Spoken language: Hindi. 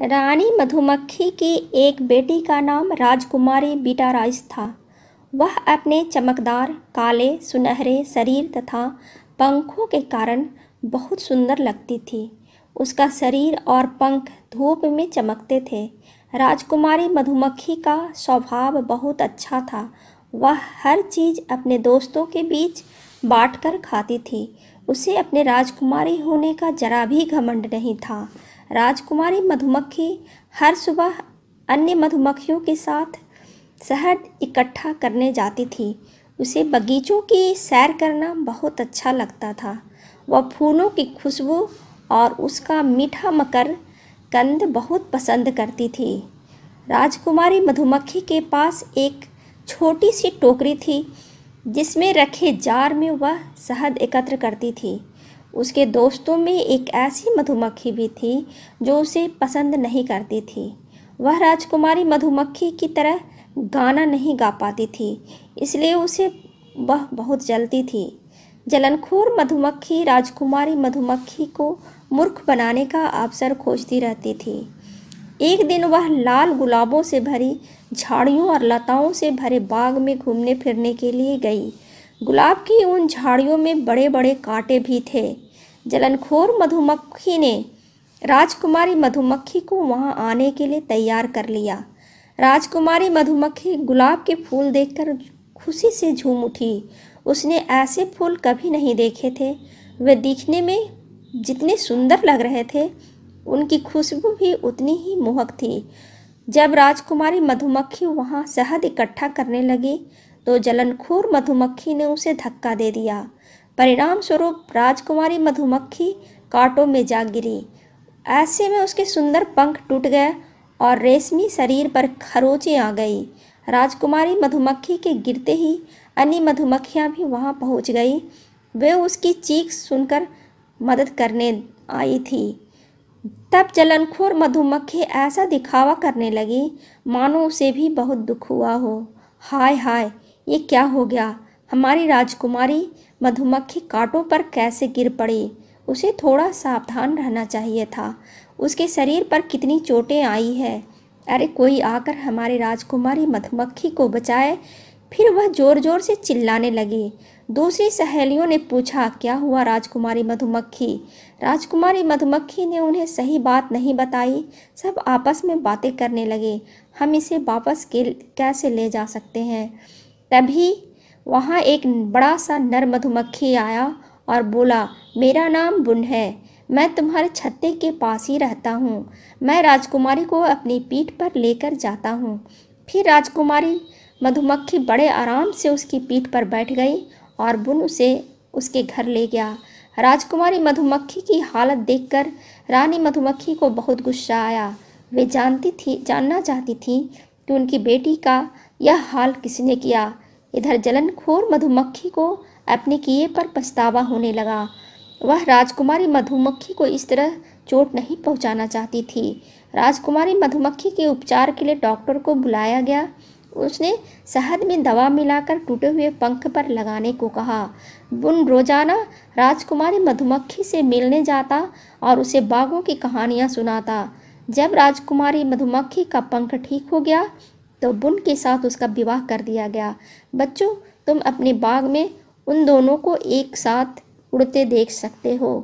रानी मधुमक्खी की एक बेटी का नाम राजकुमारी बीटाराइस था वह अपने चमकदार काले सुनहरे शरीर तथा पंखों के कारण बहुत सुंदर लगती थी उसका शरीर और पंख धूप में चमकते थे राजकुमारी मधुमक्खी का स्वभाव बहुत अच्छा था वह हर चीज़ अपने दोस्तों के बीच बांटकर खाती थी उसे अपने राजकुमारी होने का जरा भी घमंड नहीं था राजकुमारी मधुमक्खी हर सुबह अन्य मधुमक्खियों के साथ शहद इकट्ठा करने जाती थी उसे बगीचों की सैर करना बहुत अच्छा लगता था वह फूलों की खुशबू और उसका मीठा मकर कंद बहुत पसंद करती थी राजकुमारी मधुमक्खी के पास एक छोटी सी टोकरी थी जिसमें रखे जार में वह शहद एकत्र करती थी उसके दोस्तों में एक ऐसी मधुमक्खी भी थी जो उसे पसंद नहीं करती थी वह राजकुमारी मधुमक्खी की तरह गाना नहीं गा पाती थी इसलिए उसे वह बहुत जलती थी जलनखोर मधुमक्खी राजकुमारी मधुमक्खी को मूर्ख बनाने का अवसर खोजती रहती थी एक दिन वह लाल गुलाबों से भरी झाड़ियों और लताओं से भरे बाग में घूमने फिरने के लिए गई गुलाब की उन झाड़ियों में बड़े बड़े कांटे भी थे जलनखोर मधुमक्खी ने राजकुमारी मधुमक्खी को वहाँ आने के लिए तैयार कर लिया राजकुमारी मधुमक्खी गुलाब के फूल देखकर खुशी से झूम उठी उसने ऐसे फूल कभी नहीं देखे थे वे दिखने में जितने सुंदर लग रहे थे उनकी खुशबू भी उतनी ही मोहक थी जब राजकुमारी मधुमक्खी वहाँ शहद इकट्ठा करने लगी तो जलनखोर मधुमक्खी ने उसे धक्का दे दिया परिणाम स्वरूप राजकुमारी मधुमक्खी कांटों में जा गिरी ऐसे में उसके सुंदर पंख टूट गए और रेशमी शरीर पर खरोचें आ गई राजकुमारी मधुमक्खी के गिरते ही अन्य मधुमक्खियाँ भी वहाँ पहुँच गई वे उसकी चीख सुनकर मदद करने आई थी तब जलनखोर मधुमक्खी ऐसा दिखावा करने लगी मानो उसे भी बहुत दुख हुआ हो हाय हाय ये क्या हो गया हमारी राजकुमारी मधुमक्खी कांटों पर कैसे गिर पड़ी उसे थोड़ा सावधान रहना चाहिए था उसके शरीर पर कितनी चोटें आई है अरे कोई आकर हमारी राजकुमारी मधुमक्खी को बचाए फिर वह ज़ोर ज़ोर से चिल्लाने लगी दूसरी सहेलियों ने पूछा क्या हुआ राजकुमारी मधुमक्खी राजकुमारी मधुमक्खी ने उन्हें सही बात नहीं बताई सब आपस में बातें करने लगे हम इसे वापस कैसे ले जा सकते हैं तभी वहाँ एक बड़ा सा नर मधुमक्खी आया और बोला मेरा नाम बुन है मैं तुम्हारे छत्ते के पास ही रहता हूँ मैं राजकुमारी को अपनी पीठ पर लेकर जाता हूँ फिर राजकुमारी मधुमक्खी बड़े आराम से उसकी पीठ पर बैठ गई और बुन उसे उसके घर ले गया राजकुमारी मधुमक्खी की हालत देखकर रानी मधुमक्खी को बहुत गुस्सा आया वे जानती थी जानना चाहती थी कि उनकी बेटी का यह हाल किसने किया इधर जलनखोर मधुमक्खी को अपने किए पर पछतावा होने लगा वह राजकुमारी मधुमक्खी को इस तरह चोट नहीं पहुंचाना चाहती थी राजकुमारी मधुमक्खी के उपचार के लिए डॉक्टर को बुलाया गया उसने शहद में दवा मिलाकर टूटे हुए पंख पर लगाने को कहा बुन रोजाना राजकुमारी मधुमक्खी से मिलने जाता और उसे बाघों की कहानियाँ सुनाता जब राजकुमारी मधुमक्खी का पंख ठीक हो गया तो बुन के साथ उसका विवाह कर दिया गया बच्चों तुम अपने बाग में उन दोनों को एक साथ उड़ते देख सकते हो